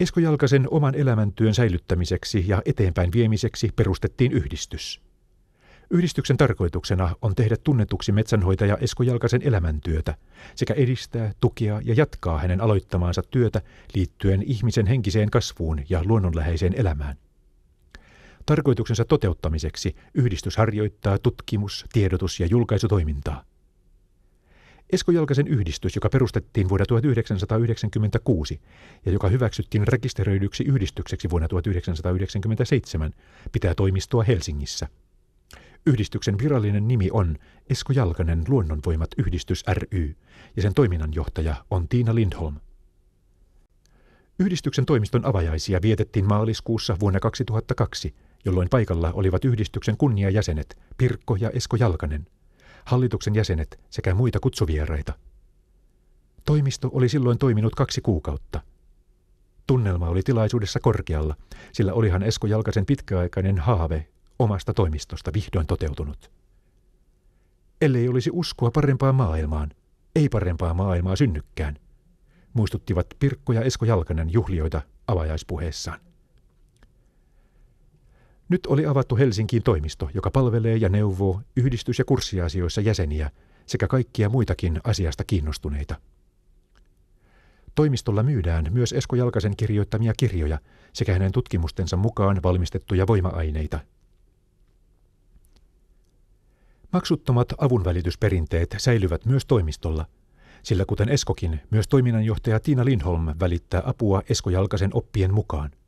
Esko Jalkasen oman elämäntyön säilyttämiseksi ja eteenpäin viemiseksi perustettiin yhdistys. Yhdistyksen tarkoituksena on tehdä tunnetuksi metsänhoitaja Esko Jalkasen elämäntyötä sekä edistää, tukea ja jatkaa hänen aloittamaansa työtä liittyen ihmisen henkiseen kasvuun ja luonnonläheiseen elämään. Tarkoituksensa toteuttamiseksi yhdistys harjoittaa tutkimus-, tiedotus- ja julkaisutoimintaa – Esko Jalkasen yhdistys, joka perustettiin vuonna 1996 ja joka hyväksyttiin rekisteröidyksi yhdistykseksi vuonna 1997, pitää toimistoa Helsingissä. Yhdistyksen virallinen nimi on Esko Jalkanen luonnonvoimat yhdistys ry ja sen toiminnanjohtaja on Tiina Lindholm. Yhdistyksen toimiston avajaisia vietettiin maaliskuussa vuonna 2002, jolloin paikalla olivat yhdistyksen kunniajäsenet Pirkko ja Esko Jalkanen – hallituksen jäsenet sekä muita kutsuvieraita. Toimisto oli silloin toiminut kaksi kuukautta. Tunnelma oli tilaisuudessa korkealla, sillä olihan Esko Jalkasen pitkäaikainen haave omasta toimistosta vihdoin toteutunut. Ellei olisi uskoa parempaan maailmaan, ei parempaa maailmaa synnykkään, muistuttivat Pirkko ja Esko Jalkanen juhlioita avajaispuheessaan. Nyt oli avattu Helsinkiin toimisto, joka palvelee ja neuvoo yhdistys- ja kurssiasioissa jäseniä sekä kaikkia muitakin asiasta kiinnostuneita. Toimistolla myydään myös Esko Jalkasen kirjoittamia kirjoja sekä hänen tutkimustensa mukaan valmistettuja voima-aineita. Maksuttomat avunvälitysperinteet säilyvät myös toimistolla, sillä kuten Eskokin, myös toiminnanjohtaja Tiina Lindholm välittää apua Esko Jalkasen oppien mukaan –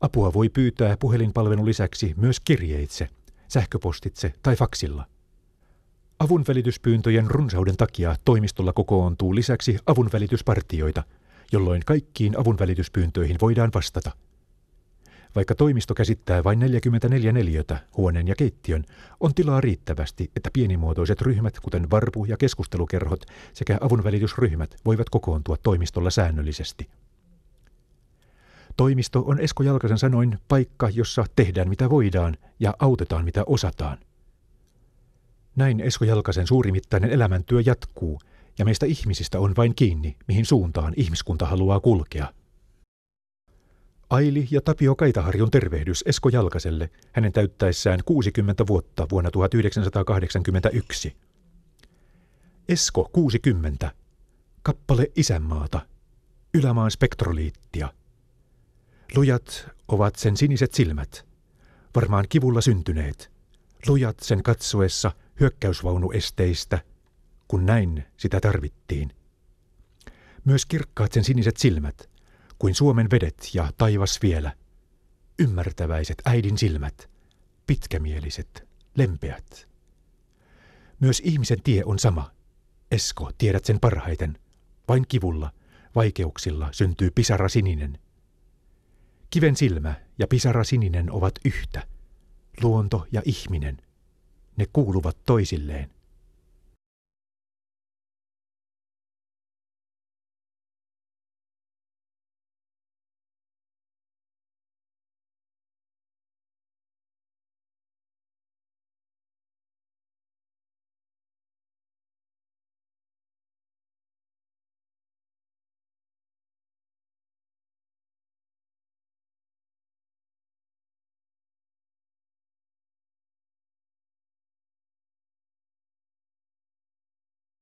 Apua voi pyytää puhelinpalvelun lisäksi myös kirjeitse, sähköpostitse tai faksilla. Avunvälityspyyntöjen runsauden takia toimistolla kokoontuu lisäksi avunvälityspartioita, jolloin kaikkiin avunvälityspyyntöihin voidaan vastata. Vaikka toimisto käsittää vain 44 neliötä, huoneen ja keittiön, on tilaa riittävästi, että pienimuotoiset ryhmät, kuten varpu- ja keskustelukerhot sekä avunvälitysryhmät, voivat kokoontua toimistolla säännöllisesti. Toimisto on Esko Jalkasen sanoin paikka, jossa tehdään mitä voidaan ja autetaan mitä osataan. Näin Esko Jalkasen suurimittainen elämäntyö jatkuu, ja meistä ihmisistä on vain kiinni, mihin suuntaan ihmiskunta haluaa kulkea. Aili ja Tapio Kaitaharjun tervehdys Esko Jalkaselle hänen täyttäessään 60 vuotta vuonna 1981. Esko 60. Kappale isänmaata. Ylämaan spektroliittia. Lujat ovat sen siniset silmät, varmaan kivulla syntyneet. Lujat sen katsoessa hyökkäysvaunuesteistä, kun näin sitä tarvittiin. Myös kirkkaat sen siniset silmät, kuin Suomen vedet ja taivas vielä. Ymmärtäväiset äidin silmät, pitkämieliset, lempeät. Myös ihmisen tie on sama. Esko, tiedät sen parhaiten. Vain kivulla, vaikeuksilla syntyy pisara sininen – Kiven silmä ja pisara sininen ovat yhtä. Luonto ja ihminen. Ne kuuluvat toisilleen.